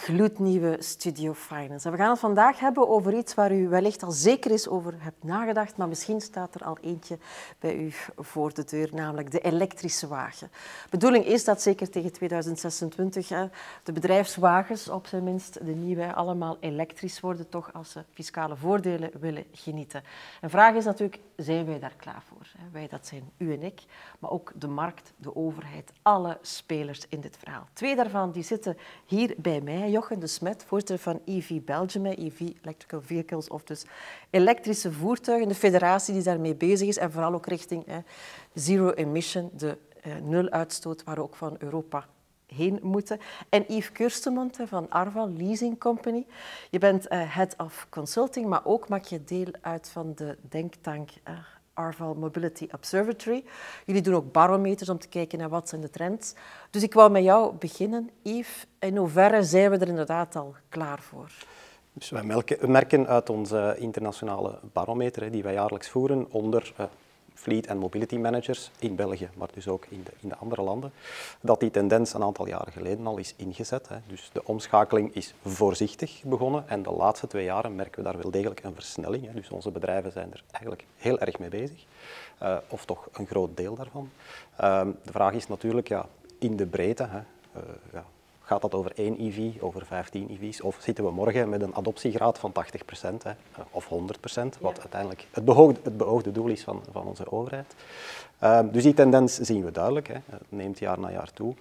gloednieuwe Studio Finance. En we gaan het vandaag hebben over iets waar u wellicht al zeker is over hebt nagedacht, maar misschien staat er al eentje bij u voor de deur, namelijk de elektrische wagen. bedoeling is dat zeker tegen 2026 de bedrijfswagens, op zijn minst de nieuwe, allemaal elektrisch worden, toch als ze fiscale voordelen willen genieten. En vraag is natuurlijk, zijn wij daar klaar voor? Wij, dat zijn u en ik, maar ook de markt, de overheid, alle spelers in dit verhaal. Twee daarvan die zitten hier bij mij. Jochen de Smet, voorzitter van EV Belgium, EV Electrical Vehicles, of dus elektrische voertuigen. De federatie die daarmee bezig is en vooral ook richting zero emission, de eh, nuluitstoot waar we ook van Europa heen moeten. En Yves Kurstemont van Arval Leasing Company. Je bent eh, head of consulting, maar ook maak je deel uit van de denktank eh, Arval Mobility Observatory. Jullie doen ook barometers om te kijken naar wat zijn de trends. Dus ik wou met jou beginnen, Yves. In hoeverre zijn we er inderdaad al klaar voor? Dus wij merken uit onze internationale barometer, die wij jaarlijks voeren, onder eh, fleet en mobility managers in België, maar dus ook in de, in de andere landen, dat die tendens een aantal jaren geleden al is ingezet. Hè. Dus de omschakeling is voorzichtig begonnen en de laatste twee jaren merken we daar wel degelijk een versnelling. Hè. Dus onze bedrijven zijn er eigenlijk heel erg mee bezig, eh, of toch een groot deel daarvan. Ehm, de vraag is natuurlijk ja, in de breedte. Hè, eh, ja, Gaat dat over één IV, over 15 IV's? Of zitten we morgen met een adoptiegraad van 80% hè, of 100%, wat uiteindelijk het beoogde, het beoogde, doel is van, van onze overheid? Ehm, dus die tendens zien we duidelijk. Hè. Het neemt jaar na jaar toe.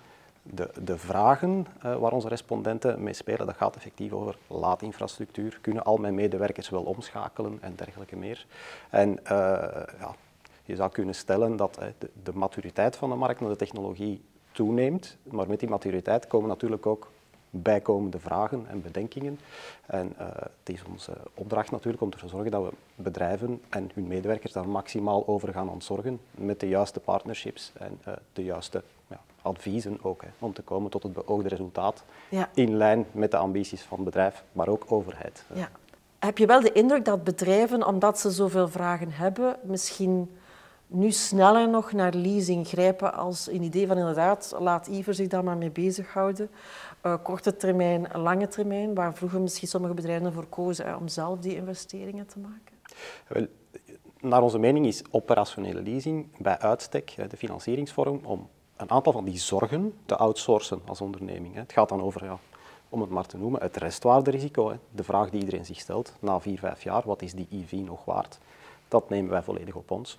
De, de vragen eh, waar onze respondenten mee spelen, dat gaat effectief over laadinfrastructuur. Kunnen al mijn medewerkers wel omschakelen en dergelijke meer? En eh, ja, je zou kunnen stellen dat de, maturiteit van de markt naar de technologie toeneemt. Maar met die maturiteit komen natuurlijk ook bijkomende vragen en bedenkingen. En eh, het is onze opdracht natuurlijk om ervoor te zorgen dat we bedrijven en hun medewerkers daar maximaal over gaan ontzorgen met de juiste partnerships en eh, de juiste ja, adviezen ook, hè, om te komen tot het beoogde resultaat in lijn met de ambities van bedrijf, maar ook overheid. Ja. Heb je wel de indruk dat bedrijven, omdat ze zoveel vragen hebben, misschien nu sneller nog naar leasing grijpen als een idee van inderdaad, laat Iver zich daar maar mee bezighouden. Uh, korte termijn, lange termijn, waar vroeger misschien sommige bedrijven voor kozen om zelf die investeringen te maken. Wel, naar onze mening is operationele leasing bij uitstek eh, de financieringsvorm om een aantal van die zorgen te outsourcen als onderneming. Het gaat dan over, ja, om het maar te noemen, het restwaarderisico. De vraag die iedereen zich stelt na vier, vijf jaar, wat is die IV nog waard? Dat nemen wij volledig op ons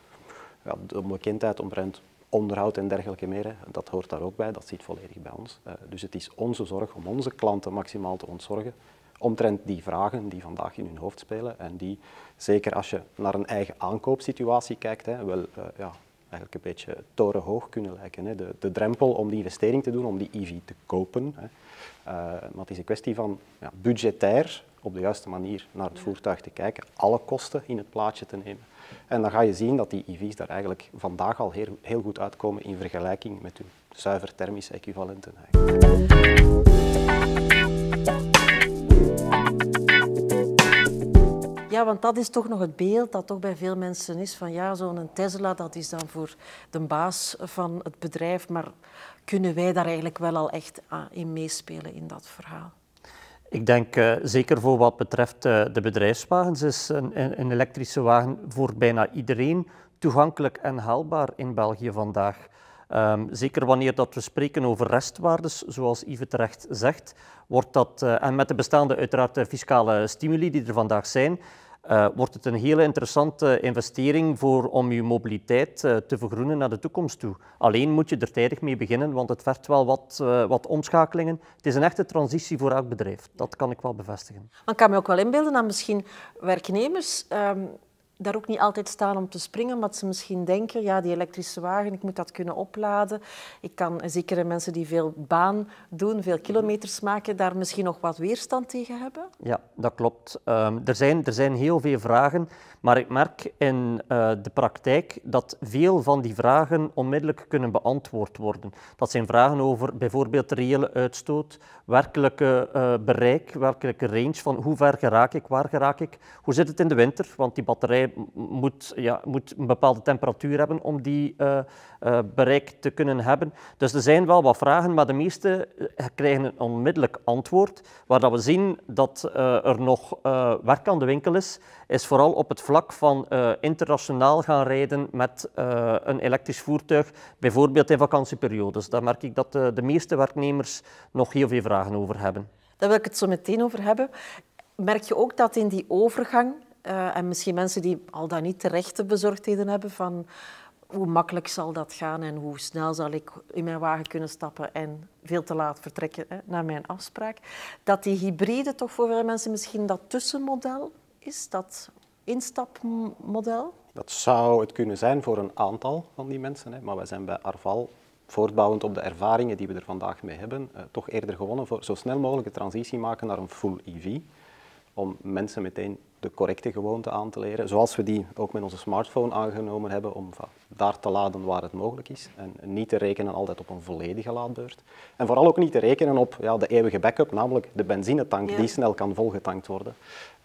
ja, de onbekendheid omtrent onderhoud en dergelijke meer, dat hoort daar ook bij, dat zit volledig bij ons. Eh, dus het is onze zorg om onze klanten maximaal te ontzorgen omtrent die vragen die vandaag in hun hoofd spelen en die, zeker als je naar een eigen aankoopsituatie kijkt, hè, wel eh, ja, eigenlijk een beetje torenhoog kunnen lijken. Hè. De, de drempel om die investering te doen, om die EV te kopen. Hè. Eh, maar het is een kwestie van ja, budgetair op de juiste manier naar het voertuig te kijken, alle kosten in het plaatje te nemen. En dan ga je zien dat die EV's daar eigenlijk vandaag al heel, goed uitkomen in vergelijking met hun zuiver thermische equivalenten. Ja, want dat is toch nog het beeld dat toch bij veel mensen is van ja, zo'n Tesla, dat is dan voor de baas van het bedrijf. Maar kunnen wij daar eigenlijk wel al echt ah, in meespelen in dat verhaal? Ik denk eh, zeker voor wat betreft eh, de bedrijfswagens is een, een, elektrische wagen voor bijna iedereen toegankelijk en haalbaar in België vandaag. Ehm, zeker wanneer dat we spreken over restwaardes, zoals Yves terecht zegt, wordt dat, eh, en met de bestaande uiteraard de fiscale stimuli die er vandaag zijn, eh, wordt het een hele interessante investering voor, om je mobiliteit eh, te vergroenen naar de toekomst toe. Alleen moet je er tijdig mee beginnen, want het vergt wel wat, eh, wat omschakelingen. Het is een echte transitie voor elk bedrijf, dat kan ik wel bevestigen. Maar ik kan me ook wel inbeelden dat misschien werknemers... Ehm, daar ook niet altijd staan om te springen, omdat ze misschien denken, ja, die elektrische wagen, ik moet dat kunnen opladen. Ik kan, zeker mensen die veel baan doen, veel mhm. kilometers maken, daar misschien nog wat weerstand tegen hebben? Ja, dat klopt. Ehm, er, zijn, er zijn heel veel vragen maar ik merk in eh, de praktijk dat veel van die vragen onmiddellijk kunnen beantwoord worden. Dat zijn vragen over bijvoorbeeld reële uitstoot, werkelijke eh, bereik, werkelijke range van hoe ver geraak ik, waar geraak ik, hoe zit het in de winter, want die batterij moet, ja, moet een bepaalde temperatuur hebben om die eh, bereik te kunnen hebben. Dus er zijn wel wat vragen, maar de meeste krijgen een onmiddellijk antwoord. Waar dat we zien dat er nog werk aan de winkel is, is vooral op het vlak van eh, internationaal gaan rijden met eh, een elektrisch voertuig, bijvoorbeeld in vakantieperiodes. Daar merk ik dat eh, de, meeste werknemers nog heel veel vragen over hebben. Daar wil ik het zo meteen over hebben. Merk je ook dat in die overgang, en misschien mensen die al dan niet terechte bezorgdheden hebben van hoe makkelijk zal dat gaan en hoe snel zal ik in mijn wagen kunnen stappen en veel te laat vertrekken hè, naar mijn afspraak. Dat die hybride toch voor veel mensen misschien dat tussenmodel is, dat instapmodel? Dat zou het kunnen zijn voor een aantal van die mensen, hè. maar wij zijn bij Arval voortbouwend op de ervaringen die we er vandaag mee hebben, eh, toch eerder gewonnen voor zo snel mogelijk de transitie maken naar een full EV. Om mensen meteen de correcte gewoonte aan te leren, zoals we die ook met onze smartphone aangenomen hebben, om daar te laden waar het mogelijk is. En niet te rekenen altijd op een volledige laadbeurt. En vooral ook niet te rekenen op ja, de eeuwige backup, namelijk de benzinetank die snel kan volgetankt worden.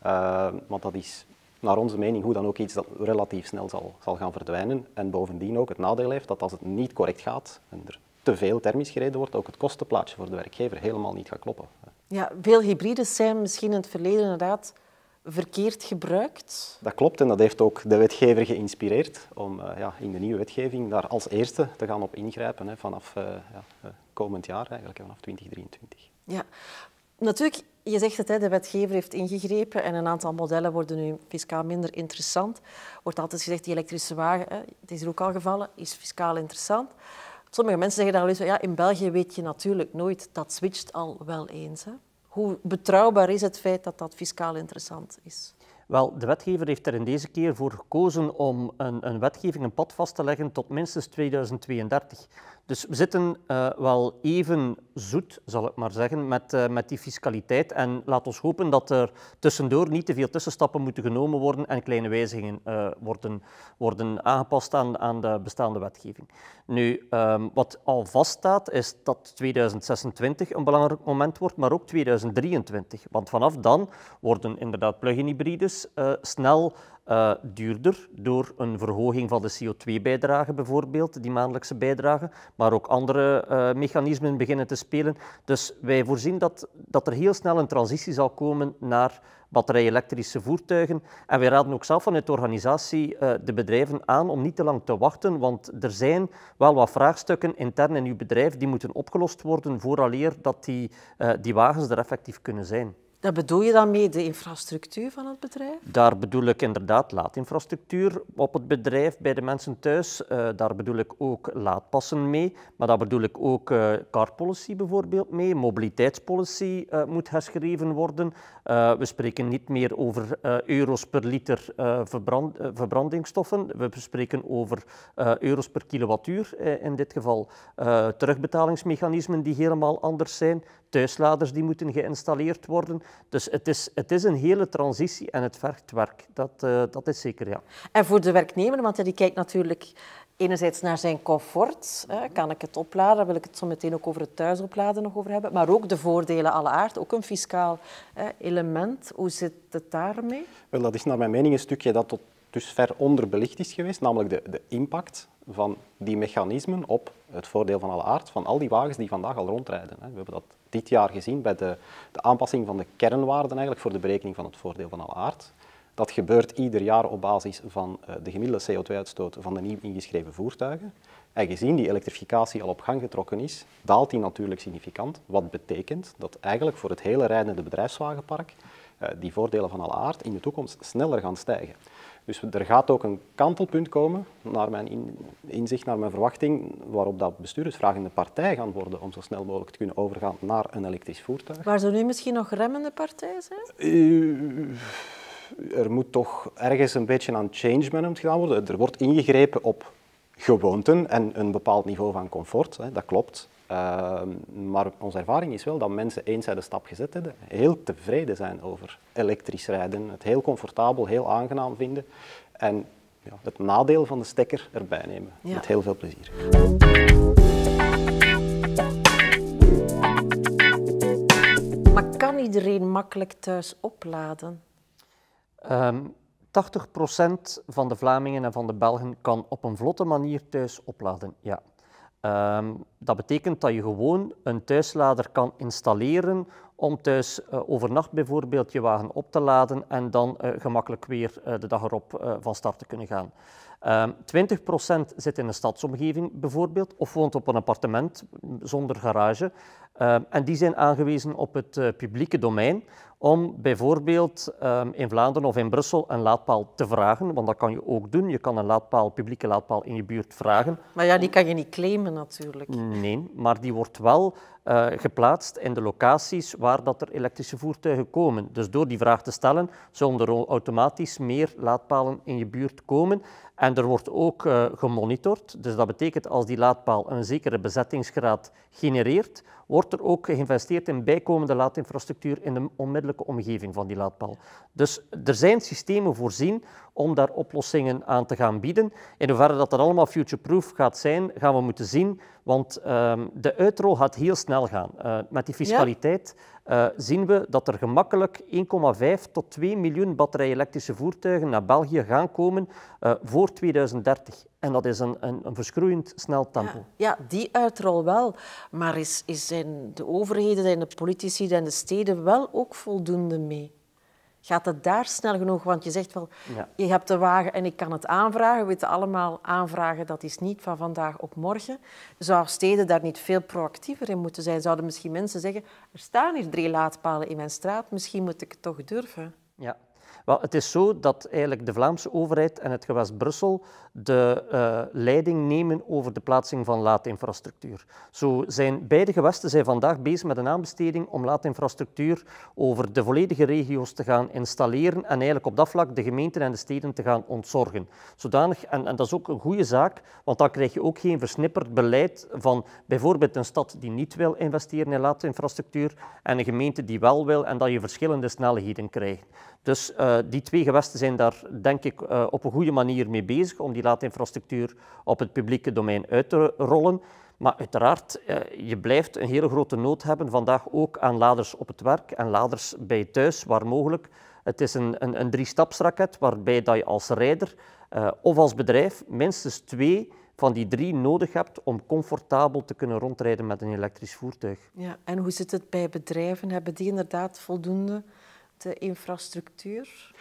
Eh, want dat is naar onze mening hoe dan ook iets dat relatief snel zal, zal gaan verdwijnen. En bovendien ook het nadeel heeft dat als het niet correct gaat en er te veel thermisch gereden wordt, ook het kostenplaatje voor de werkgever helemaal niet gaat kloppen. Ja, veel hybrides zijn misschien in het verleden inderdaad verkeerd gebruikt. Dat klopt en dat heeft ook de wetgever geïnspireerd om eh, ja, in de nieuwe wetgeving daar als eerste te gaan op ingrijpen hè, vanaf uh, ja, eh, komend jaar, eigenlijk vanaf 2023. Ja, natuurlijk je zegt het, de wetgever heeft ingegrepen en een aantal modellen worden nu fiscaal minder interessant. Wordt altijd gezegd, die elektrische wagen, het is er ook al gevallen, is fiscaal interessant. Sommige mensen zeggen dan wel eens, ja, in België weet je natuurlijk nooit, dat switcht al wel eens. Hoe betrouwbaar is het feit dat dat fiscaal interessant is? Wel, de wetgever heeft er in deze keer voor gekozen om een, een wetgeving, een pad vast te leggen tot minstens 2032. Dus we zitten eh, wel even zoet, zal ik maar zeggen, met, eh, met die fiscaliteit. En laat ons hopen dat er tussendoor niet te veel tussenstappen moeten genomen worden en kleine wijzigingen eh, worden, worden aangepast aan, aan de bestaande wetgeving. Nu, ehm, wat al vaststaat, is dat 2026 een belangrijk moment wordt, maar ook 2023. Want vanaf dan worden inderdaad plug-in hybrides eh, snel eh, duurder door een verhoging van de CO2-bijdrage bijvoorbeeld, die maandelijkse bijdrage, maar ook andere eh, mechanismen beginnen te spelen. Dus wij voorzien dat, dat er heel snel een transitie zal komen naar batterij-elektrische voertuigen. En wij raden ook zelf vanuit de organisatie de bedrijven aan om niet te lang te wachten, want er zijn wel wat vraagstukken intern in uw bedrijf die moeten opgelost worden vooraleer dat die, die wagens er effectief kunnen zijn. Daar bedoel je dan mee de infrastructuur van het bedrijf? Daar bedoel ik inderdaad laadinfrastructuur op het bedrijf, bij de mensen thuis. Uh, daar bedoel ik ook laadpassen mee. Maar daar bedoel ik ook uh, car bijvoorbeeld mee. Mobiliteitspolicy uh, moet herschreven worden. we spreken niet meer over euro's per liter verbrand, verbrandingstoffen. We spreken over euro's per kilowattuur in dit geval. terugbetalingsmechanismen die helemaal anders zijn thuisladers die moeten geïnstalleerd worden. Dus het is, het is een hele transitie en het vergt werk. Dat, eh, dat is zeker, ja. En voor de werknemer, want die kijkt natuurlijk enerzijds naar zijn comfort. Hè. Kan ik het opladen? Daar wil ik het zo meteen ook over het thuisopladen nog over hebben. Maar ook de voordelen alle aard, ook een fiscaal hè, element. Hoe zit het daarmee? Wel, dat is naar mijn mening een stukje dat tot dusver onderbelicht is geweest, namelijk de, de impact van die mechanismen op het voordeel van alle aard, van al die wagens die vandaag al rondrijden. We hebben dat dit jaar gezien bij de, de aanpassing van de kernwaarden eigenlijk voor de berekening van het voordeel van alle aard. Dat gebeurt ieder jaar op basis van eh, de gemiddelde CO2-uitstoot van de nieuw ingeschreven voertuigen. En gezien die elektrificatie al op gang getrokken is, daalt die natuurlijk significant. Wat betekent dat eigenlijk voor het hele rijdende bedrijfswagenpark eh, die voordelen van alle aard in de toekomst sneller gaan stijgen. Dus er gaat ook een kantelpunt komen, naar mijn inzicht, naar mijn verwachting, waarop dat bestuurdersvragende partij gaan worden om zo snel mogelijk te kunnen overgaan naar een elektrisch voertuig. Waar zou nu misschien nog remmende partij zijn? Eh, er moet toch ergens een beetje aan change management gedaan worden. Er wordt ingegrepen op gewoonten en een bepaald niveau van comfort, hè, dat klopt. Ehm, maar onze ervaring is wel dat mensen, eens zij de stap gezet hebben, heel tevreden zijn over elektrisch rijden. Het heel comfortabel, heel aangenaam vinden. En ja, het nadeel van de stekker erbij nemen. Met heel veel plezier. Maar kan iedereen makkelijk thuis opladen? Um, ehm, 80% van de Vlamingen en van de Belgen kan op een vlotte manier thuis opladen, ja. Ehm, dat betekent dat je gewoon een thuislader kan installeren om thuis uh, overnacht bijvoorbeeld je wagen op te laden en dan eh, gemakkelijk weer eh, de dag erop van start te kunnen gaan. 20% ehm, zit in een stadsomgeving bijvoorbeeld of woont op een appartement mm, zonder garage. Ehm, en die zijn aangewezen op het eh, publieke domein om bijvoorbeeld ehm, in Vlaanderen of in Brussel een laadpaal te vragen. Want dat kan je ook doen. Je kan een laadpaal, publieke laadpaal in je buurt vragen. Maar ja, die kan je niet claimen natuurlijk. Nee, maar die wordt wel eh, geplaatst in de locaties waar dat er elektrische voertuigen komen. Dus door die vraag te stellen, zullen er automatisch meer laadpalen in je buurt komen. En er wordt ook eh, gemonitord. Dus dat betekent als die laadpaal een zekere bezettingsgraad genereert, wordt er ook geïnvesteerd in bijkomende laadinfrastructuur in de onmiddellijke omgeving van die laadpaal. Dus er zijn systemen voorzien om daar oplossingen aan te gaan bieden. In hoeverre dat, dat allemaal future-proof gaat zijn, gaan we moeten zien, want ehm, de uitrol gaat heel snel gaan. Eh, met die fiscaliteit eh, zien we dat er gemakkelijk 1,5 tot 2 miljoen batterij-elektrische voertuigen naar België gaan komen eh, voor 2030. En dat is een, een, een verschroeiend snel tempo. Ja, die uitrol wel. Maar is, is zijn de overheden, en de politici, en de steden wel ook voldoende mee? Gaat het daar snel genoeg? Want je zegt wel, je hebt de wagen en ik kan het aanvragen. We weten allemaal, aanvragen dat is niet van vandaag op morgen. Zou steden daar niet veel proactiever in moeten zijn? Zouden misschien mensen zeggen, er staan hier drie laadpalen in mijn straat, misschien moet ik het toch durven? Ja, wel, het is zo dat eigenlijk de Vlaamse overheid en het gewest Brussel de eh, leiding nemen over de plaatsing van laadinfrastructuur. Zo zijn beide gewesten zijn vandaag bezig met een aanbesteding om laadinfrastructuur over de volledige regio's te gaan installeren en eigenlijk op dat vlak de gemeenten en de steden te gaan ontzorgen. Zodanig, en, en dat is ook een goede zaak, want dan krijg je ook geen versnipperd beleid van bijvoorbeeld een stad die niet wil investeren in laadinfrastructuur en een gemeente die wel wil en dat je verschillende snelheden krijgt. Dus eh, die twee gewesten zijn daar denk ik eh, op een goede manier mee bezig om die laadinfrastructuur op het publieke domein uit te rollen. Maar uiteraard, eh, je blijft een hele grote nood hebben vandaag ook aan laders op het werk en laders bij thuis waar mogelijk. Het is een, een, een drie-stapsraket waarbij dat je als rijder of als bedrijf minstens twee van die drie nodig hebt om comfortabel te kunnen rondrijden met een elektrisch voertuig. Ja, en hoe zit het bij bedrijven? Hebben die inderdaad voldoende de infrastructuur?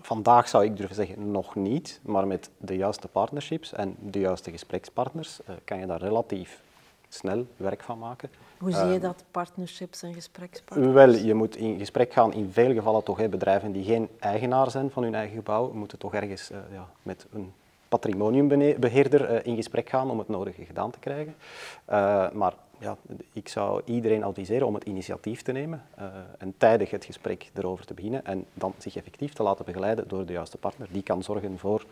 Vandaag zou ik durven zeggen nog niet, maar met de juiste partnerships en de juiste gesprekspartners eh, kan je daar relatief snel werk van maken. Hoe zie je ehm, dat, partnerships en gesprekspartners? Wel, je moet in gesprek gaan in veel gevallen toch hè, bedrijven die geen eigenaar zijn van hun eigen gebouw, moeten toch ergens eh, ja, met een patrimoniumbeheerder eh, in gesprek gaan om het nodige gedaan te krijgen. maar ja, ik zou iedereen adviseren om het initiatief te nemen eh, en tijdig het gesprek erover te beginnen en dan zich effectief te laten begeleiden door de juiste partner. Die kan zorgen voor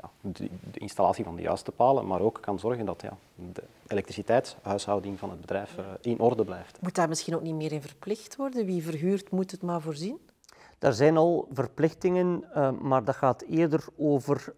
ja, de, installatie van de juiste palen, maar ook kan zorgen dat ja, de elektriciteitshuishouding van het bedrijf eh, in orde blijft. Moet daar misschien ook niet meer in verplicht worden? Wie verhuurt moet het maar voorzien? Er zijn al verplichtingen, eh, maar dat gaat eerder over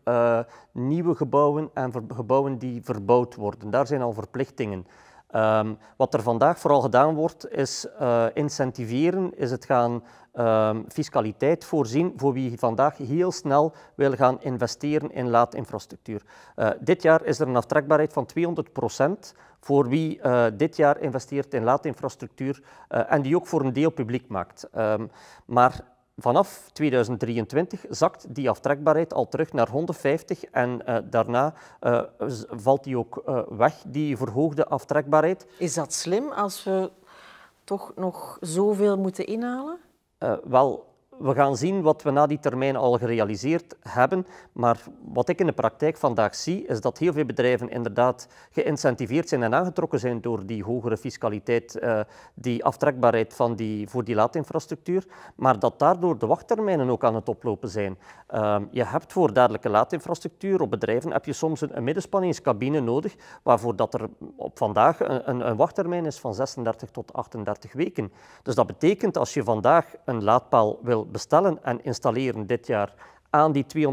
nieuwe gebouwen en gebouwen die verbouwd worden. Daar zijn al verplichtingen. Ehm, wat er vandaag vooral gedaan wordt, is eh, incentiveren, is het gaan ehm, fiscaliteit voorzien voor wie vandaag heel snel wil gaan investeren in laadinfrastructuur. Eh, dit jaar is er een aftrekbaarheid van 200 voor wie eh, dit jaar investeert in laadinfrastructuur en die ook voor een deel publiek maakt. Ehm, maar Vanaf 2023 zakt die aftrekbaarheid al terug naar 150 en eh, daarna eh, valt die ook eh, weg, die verhoogde aftrekbaarheid. Is dat slim als we toch nog zoveel moeten inhalen? wel, we gaan zien wat we na die termijn al gerealiseerd hebben. Maar wat ik in de praktijk vandaag zie, is dat heel veel bedrijven inderdaad geïncentiveerd zijn en aangetrokken zijn door die hogere fiscaliteit, eh, die aftrekbaarheid van die, voor die laadinfrastructuur. Maar dat daardoor de wachttermijnen ook aan het oplopen zijn. Ehm, je hebt voor dadelijke laadinfrastructuur op bedrijven heb je soms een, een middenspanningscabine nodig, waarvoor dat er op vandaag een, een, een wachttermijn is van 36 tot 38 weken. Dus dat betekent als je vandaag een laadpaal wil bestellen en installeren dit jaar aan die 200%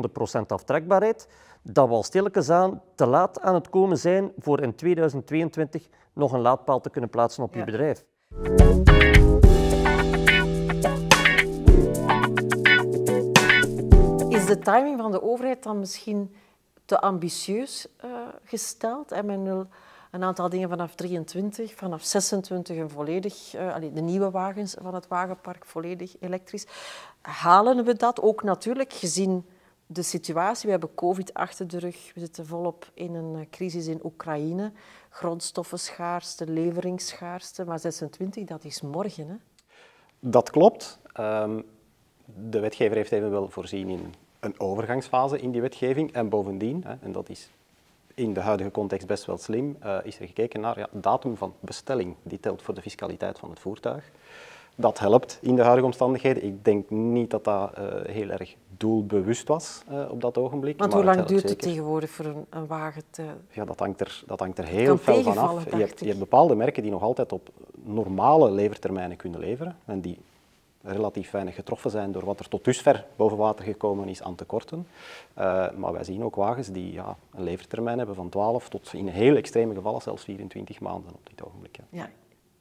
aftrekbaarheid, we wel stilletjes aan te laat aan het komen zijn voor in 2022 nog een laadpaal te kunnen plaatsen op ja. je bedrijf. Is de timing van de overheid dan misschien te ambitieus eh, gesteld en men wil een aantal dingen vanaf 23, vanaf 26 een volledig, eh, de nieuwe wagens van het wagenpark volledig elektrisch. Halen we dat ook natuurlijk gezien de situatie? We hebben COVID achter de rug, we zitten volop in een eh, crisis in Oekraïne, grondstoffenschaarste, leveringsschaarste, maar 26, dat is morgen. Hè? Dat klopt. Ehm, de wetgever heeft wel voorzien in een overgangsfase in die wetgeving en bovendien, hè, en dat is in de huidige context best wel slim, eh, is er gekeken naar ja, datum van bestelling. Die telt voor de fiscaliteit van het voertuig. Dat helpt in de huidige omstandigheden. Ik denk niet dat dat eh, heel erg doelbewust was eh, op dat ogenblik. Want hoe lang het duurt het tegenwoordig voor een, wagen te... Ja, dat hangt er, dat hangt er heel veel van af. Je hebt, je hebt, bepaalde merken die nog altijd op normale levertermijnen kunnen leveren en die relatief weinig getroffen zijn door wat er tot dusver boven water gekomen is aan tekorten. Uh, maar wij zien ook wagens die ja, een levertermijn hebben van 12 tot in heel extreme gevallen zelfs 24 maanden op dit ogenblik. Ja.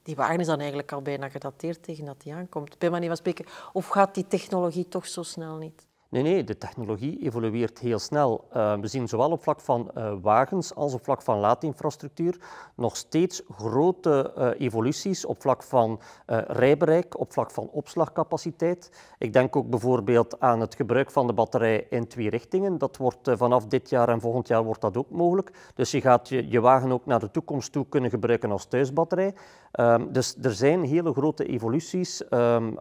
Die wagen is dan eigenlijk al bijna gedateerd tegen dat die aankomt. Bij manier van spreken, of gaat die technologie toch zo snel niet? Nee, nee, de technologie evolueert heel snel. Eh, we zien zowel op vlak van eh, wagens als op vlak van laadinfrastructuur nog steeds grote eh, evoluties op vlak van rijbereik, op vlak van opslagcapaciteit. Ik denk ook bijvoorbeeld aan het gebruik van de batterij in twee richtingen. Dat wordt vanaf dit jaar en volgend jaar wordt dat ook mogelijk. Dus je gaat je, je wagen ook naar de toekomst toe kunnen gebruiken als thuisbatterij. Ehm, dus er zijn hele grote evoluties ehm,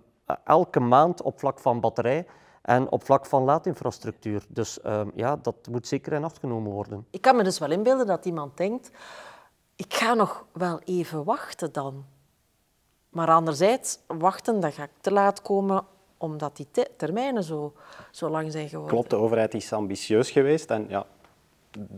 elke maand op vlak van batterij. En op vlak van laadinfrastructuur. Dus ehm, ja, dat moet zeker in acht genomen worden. Ik kan me dus wel inbeelden dat iemand denkt, ik ga nog wel even wachten dan. Maar anderzijds, wachten, dan ga ik te laat komen omdat die termijnen zo, zo lang zijn geworden. Klopt, de overheid is ambitieus geweest en ja,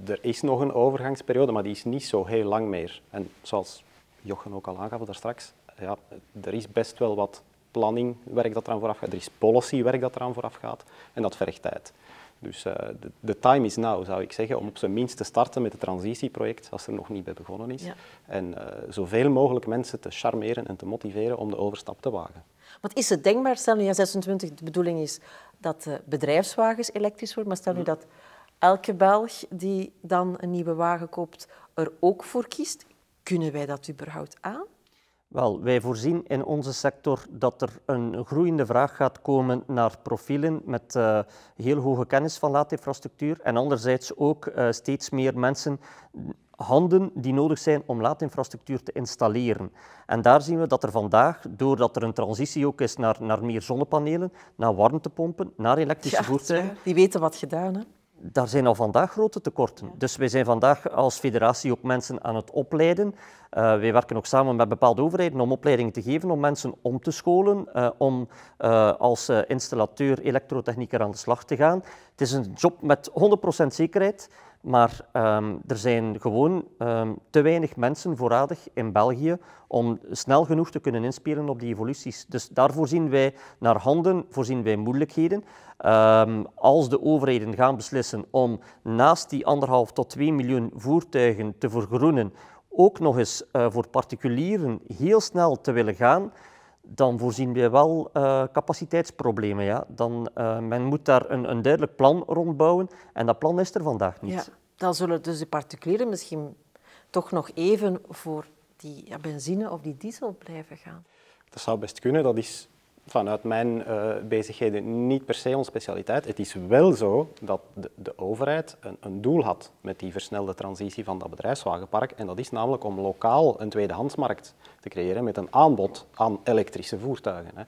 er is nog een overgangsperiode, maar die is niet zo heel lang meer. En zoals Jochen ook al aangaf daar straks, ja, er is best wel wat planning werk dat eraan vooraf gaat, er is policy werk dat eraan vooraf gaat en dat vergt tijd. Dus eh, de, time is now, zou ik zeggen, om op zijn minst te starten met het transitieproject, als er nog niet bij begonnen is. En uh, zoveel mogelijk mensen te charmeren en te motiveren om de overstap te wagen. Wat is het denkbaar, stel nu in 26 de bedoeling is dat bedrijfswagens elektrisch worden, maar stel nu dat elke Belg die dan een nieuwe wagen koopt er ook voor kiest, kunnen wij dat überhaupt aan? Wel, wij voorzien in onze sector dat er een groeiende vraag gaat komen naar profielen met eh, heel hoge kennis van laadinfrastructuur en anderzijds ook eh, steeds meer mensen handen die nodig zijn om laadinfrastructuur te installeren. En daar zien we dat er vandaag, doordat er een transitie ook is naar, naar meer zonnepanelen, naar warmtepompen, naar elektrische ja, voertuigen... Die weten wat gedaan, hè? daar zijn al vandaag grote tekorten. Dus wij zijn vandaag als federatie op mensen aan het opleiden. Uh, wij werken ook samen met bepaalde overheden om opleidingen te geven, om mensen om te scholen, eh, om eh, als installateur, elektrotechnieker aan de slag te gaan. Het is een job met 100% zekerheid. Maar ehm, er zijn gewoon ehm, te weinig mensen voorradig in België om snel genoeg te kunnen inspelen op die evoluties. Dus daarvoor zien wij naar handen, voorzien wij moeilijkheden. Ehm, als de overheden gaan beslissen om naast die anderhalf tot 2 miljoen voertuigen te vergroenen, ook nog eens eh, voor particulieren heel snel te willen gaan, dan voorzien we wel eh, capaciteitsproblemen. Ja? Dan, eh, men moet daar een, een, duidelijk plan rondbouwen en dat plan is er vandaag niet. Ja, dan zullen dus de particulieren misschien toch nog even voor die ja, benzine of die diesel blijven gaan. Dat zou best kunnen. Dat is vanuit mijn eh, bezigheden niet per se onze specialiteit. Het is wel zo dat de, de overheid een, een, doel had met die versnelde transitie van dat bedrijfswagenpark. En dat is namelijk om lokaal een tweedehandsmarkt te creëren met een aanbod aan elektrische voertuigen. Hè.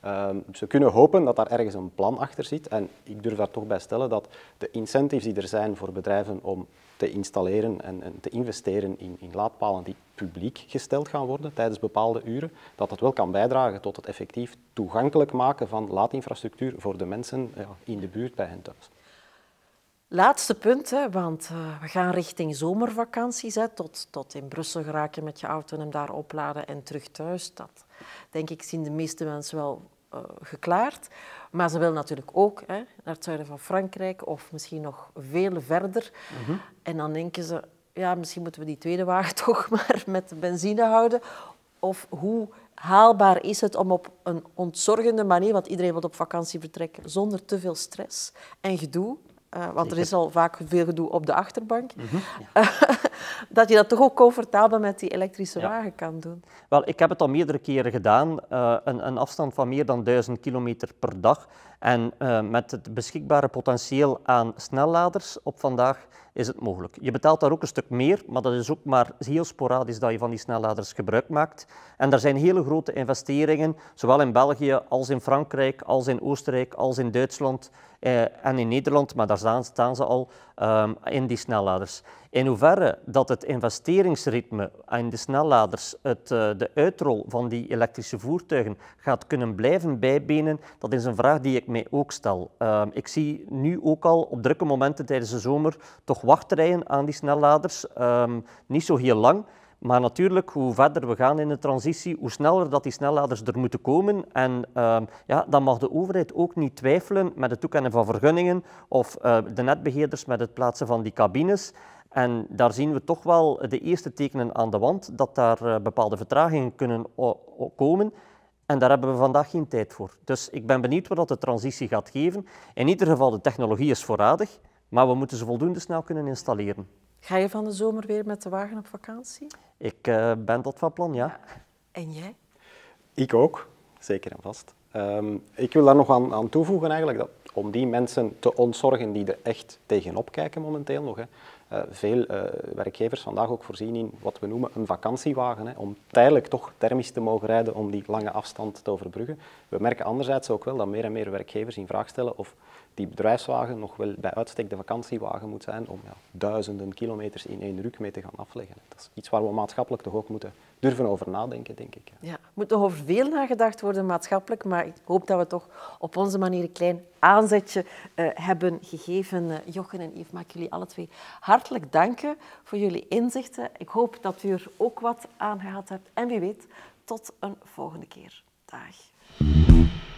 Ehm, ze kunnen hopen dat daar ergens een plan achter zit. En ik durf daar toch bij stellen dat de incentives die er zijn voor bedrijven om te installeren en, te investeren in, in, laadpalen die publiek gesteld gaan worden tijdens bepaalde uren, dat dat wel kan bijdragen tot het effectief toegankelijk maken van laadinfrastructuur voor de mensen ja, eh, in de buurt bij hen thuis. Laatste punt, want eh, we gaan richting zomervakanties. tot, tot in Brussel geraken met je auto en hem daar opladen en terug thuis. Dat denk ik zien de meeste mensen wel eh, geklaard. Maar ze wil natuurlijk ook hè, naar het zuiden van Frankrijk of misschien nog veel verder. Mhm. En dan denken ze, ja, misschien moeten we die tweede wagen toch maar met benzine houden. Of hoe haalbaar is het om op een ontzorgende manier, want iedereen wil op vakantie vertrekken, zonder te veel stress en gedoe. Eh, want er is al vaak veel gedoe op de achterbank. Mhm. ja dat je dat toch ook comfortabel met die elektrische wagen kan doen. Wel, ik heb het al meerdere keren gedaan, eh, een, een, afstand van meer dan 1000 kilometer per dag. En eh, met het beschikbare potentieel aan snelladers op vandaag is het mogelijk. Je betaalt daar ook een stuk meer, maar dat is ook maar heel sporadisch dat je van die snelladers gebruik maakt. En er zijn hele grote investeringen, zowel in België als in Frankrijk, als in Oostenrijk, als in Duitsland eh, en in Nederland, maar daar staan, ze al ehm, in die snelladers. In hoeverre dat het investeringsritme aan de snelladers het, eh, de uitrol van die elektrische voertuigen gaat kunnen blijven bijbenen, dat is een vraag die ik mij ook stel. Ehm, ik zie nu ook al op drukke momenten tijdens de zomer toch wachtrijen aan die snelladers. Ehm, niet zo heel lang. Maar natuurlijk, hoe verder we gaan in de transitie, hoe sneller dat die snelladers er moeten komen. En ehm, ja, dan mag de overheid ook niet twijfelen met het toekennen van vergunningen of eh, de netbeheerders met het plaatsen van die cabines. En daar zien we toch wel de eerste tekenen aan de wand dat daar eh, bepaalde vertragingen kunnen komen. En daar hebben we vandaag geen tijd voor. Dus ik ben benieuwd wat de transitie gaat geven. In ieder geval, de technologie is voorradig, maar we moeten ze voldoende snel kunnen installeren. Ga je van de zomer weer met de wagen op vakantie? Ik eh, ben dat van plan, ja. En jij? Ik ook, zeker en vast. Ehm, ik wil daar nog aan, aan toevoegen eigenlijk, dat om die mensen te ontzorgen die er echt tegenop kijken momenteel nog. Hè. Eh, veel eh, werkgevers vandaag ook voorzien in wat we noemen een vakantiewagen, hè, om tijdelijk toch thermisch te mogen rijden om die lange afstand te overbruggen. We merken anderzijds ook wel dat meer en meer werkgevers in vraag stellen of die bedrijfswagen nog wel bij uitstek de vakantiewagen moet zijn om ja, duizenden kilometers in één ruk mee te gaan afleggen. Dat is iets waar we maatschappelijk toch ook moeten durven over nadenken, denk ik. Ja, er moet nog over veel nagedacht worden maatschappelijk, maar ik hoop dat we toch op onze manier een klein aanzetje eh, hebben gegeven. Eh, Jochen en Yves, mag jullie alle twee hartelijk danken voor jullie inzichten. Ik hoop dat u er ook wat aan gehad hebt en wie weet, tot een volgende keer. Dag.